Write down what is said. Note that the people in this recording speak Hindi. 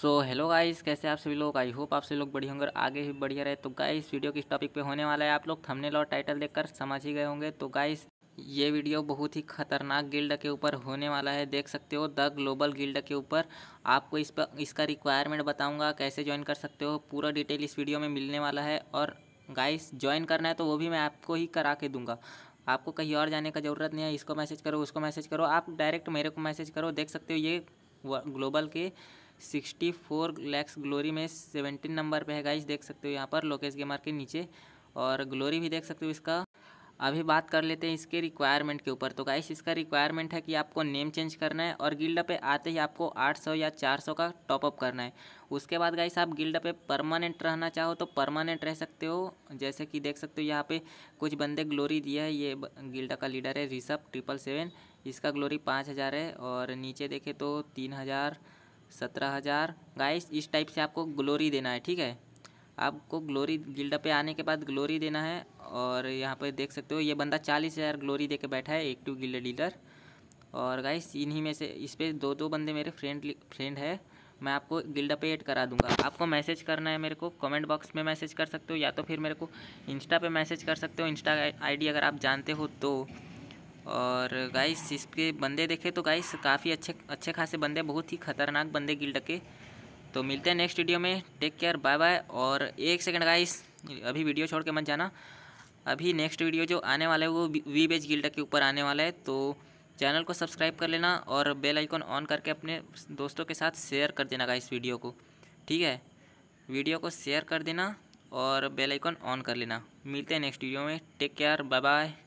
सो हेलो गाइस कैसे आप सभी लोग आई होप आप सभी लोग बढ़िया होंगे आगे भी बढ़िया रहे तो गाइस वीडियो किस टॉपिक पे होने वाला है आप लोग थंबनेल और टाइटल देखकर समझ ही गए होंगे तो गाइस ये वीडियो बहुत ही खतरनाक गिल्ड के ऊपर होने वाला है देख सकते हो द ग्लोबल गिल्ड के ऊपर आपको इस पर इसका रिक्वायरमेंट बताऊँगा कैसे ज्वाइन कर सकते हो पूरा डिटेल इस वीडियो में मिलने वाला है और गाइस ज्वाइन करना है तो वो भी मैं आपको ही करा के दूंगा आपको कहीं और जाने का ज़रूरत नहीं है इसको मैसेज करो उसको मैसेज करो आप डायरेक्ट मेरे को मैसेज करो देख सकते हो ये ग्लोबल के सिक्सटी फोर लैक्स ग्लोरी में सेवेंटीन नंबर पे है गाइस देख सकते हो यहाँ पर लोकेश गेमर के नीचे और ग्लोरी भी देख सकते हो इसका अभी बात कर लेते हैं इसके रिक्वायरमेंट के ऊपर तो गाइस इसका रिक्वायरमेंट है कि आपको नेम चेंज करना है और गिल्ड पे आते ही आपको 800 या 400 का टॉपअप करना है उसके बाद गाइस आप गिल्ड पे परमानेंट रहना चाहो तो परमानेंट रह सकते हो जैसे कि देख सकते हो यहाँ पे कुछ बंदे ग्लोरी दिया है ये गिल्ड का लीडर है ऋषभ ट्रिपल सेवन इसका ग्लोरी पाँच हज़ार है और नीचे देखे तो तीन हज़ार सत्रह हज़ार गाइस इस टाइप से आपको ग्लोरी देना है ठीक है आपको ग्लोरी गिल्डा पे आने के बाद ग्लोरी देना है और यहाँ पर देख सकते हो ये बंदा चालीस हज़ार ग्लोरी दे बैठा है एक टू गिल्ड डीलर और गाइस इन्हीं में से इस पर दो दो बंदे मेरे फ्रेंड फ्रेंड है मैं आपको गिल्डा पे ऐड करा दूंगा आपको मैसेज करना है मेरे को कमेंट बॉक्स में मैसेज कर सकते हो या तो फिर मेरे को इंस्टा पे मैसेज कर सकते हो इंस्टा आईडी अगर आप जानते हो तो और गाइस इसके बंदे देखे तो गाइस काफ़ी अच्छे अच्छे खासे बंदे बहुत ही खतरनाक बंदे गिल्ड के तो मिलते हैं नेक्स्ट वीडियो में टेक केयर बाय बाय और एक सेकंड गाइस अभी वीडियो छोड़ के मत जाना अभी नेक्स्ट वीडियो जो आने वाला है वो वी बेज गिल्ड के ऊपर आने वाला है तो चैनल को सब्सक्राइब कर लेना और बेल आइकॉन ऑन करके अपने दोस्तों के साथ शेयर कर देना गाइस वीडियो को ठीक है वीडियो को शेयर कर देना और बेल आइकॉन ऑन कर लेना मिलते हैं नेक्स्ट वीडियो में टेक केयर बाय बाय